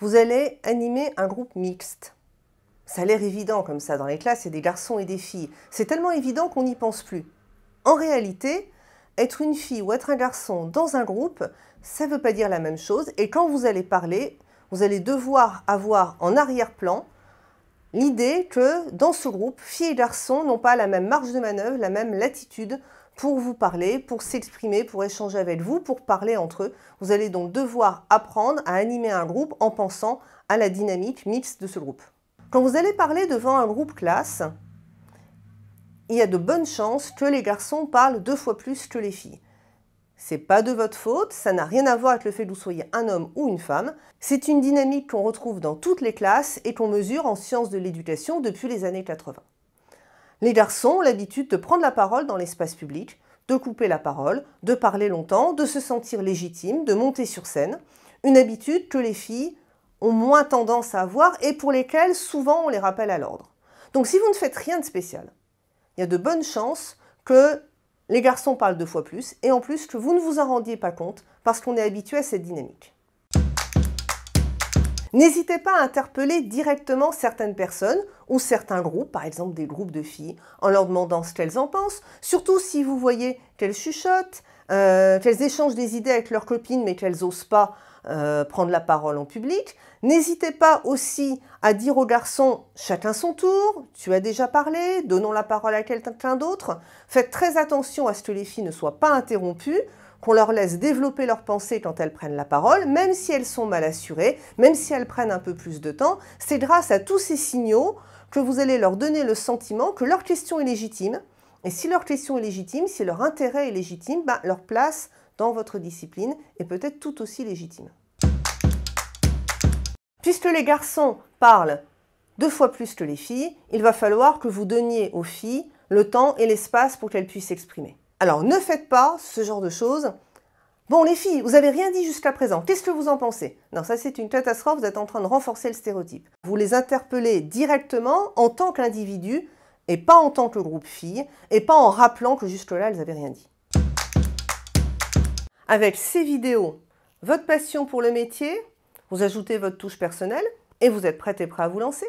vous allez animer un groupe mixte. Ça a l'air évident comme ça dans les classes, il y a des garçons et des filles. C'est tellement évident qu'on n'y pense plus. En réalité, être une fille ou être un garçon dans un groupe, ça ne veut pas dire la même chose. Et quand vous allez parler, vous allez devoir avoir en arrière-plan L'idée que dans ce groupe, filles et garçons n'ont pas la même marge de manœuvre, la même latitude pour vous parler, pour s'exprimer, pour échanger avec vous, pour parler entre eux. Vous allez donc devoir apprendre à animer un groupe en pensant à la dynamique mixte de ce groupe. Quand vous allez parler devant un groupe classe, il y a de bonnes chances que les garçons parlent deux fois plus que les filles. C'est pas de votre faute, ça n'a rien à voir avec le fait que vous soyez un homme ou une femme. C'est une dynamique qu'on retrouve dans toutes les classes et qu'on mesure en sciences de l'éducation depuis les années 80. Les garçons ont l'habitude de prendre la parole dans l'espace public, de couper la parole, de parler longtemps, de se sentir légitime, de monter sur scène, une habitude que les filles ont moins tendance à avoir et pour lesquelles souvent on les rappelle à l'ordre. Donc si vous ne faites rien de spécial, il y a de bonnes chances que les garçons parlent deux fois plus, et en plus que vous ne vous en rendiez pas compte, parce qu'on est habitué à cette dynamique. N'hésitez pas à interpeller directement certaines personnes ou certains groupes, par exemple des groupes de filles, en leur demandant ce qu'elles en pensent, surtout si vous voyez qu'elles chuchotent, euh, qu'elles échangent des idées avec leurs copines mais qu'elles n'osent pas euh, prendre la parole en public. N'hésitez pas aussi à dire aux garçons chacun son tour, tu as déjà parlé, donnons la parole à quelqu'un d'autre. Faites très attention à ce que les filles ne soient pas interrompues, qu'on leur laisse développer leurs pensées quand elles prennent la parole, même si elles sont mal assurées, même si elles prennent un peu plus de temps. C'est grâce à tous ces signaux que vous allez leur donner le sentiment que leur question est légitime. Et si leur question est légitime, si leur intérêt est légitime, ben, leur place dans votre discipline est peut-être tout aussi légitime. Puisque les garçons parlent deux fois plus que les filles, il va falloir que vous donniez aux filles le temps et l'espace pour qu'elles puissent s'exprimer. Alors ne faites pas ce genre de choses. Bon les filles, vous n'avez rien dit jusqu'à présent, qu'est-ce que vous en pensez Non, ça c'est une catastrophe, vous êtes en train de renforcer le stéréotype. Vous les interpellez directement en tant qu'individu et pas en tant que groupe filles, et pas en rappelant que jusque-là elles n'avaient rien dit. Avec ces vidéos, votre passion pour le métier, vous ajoutez votre touche personnelle et vous êtes prête et prêt à vous lancer.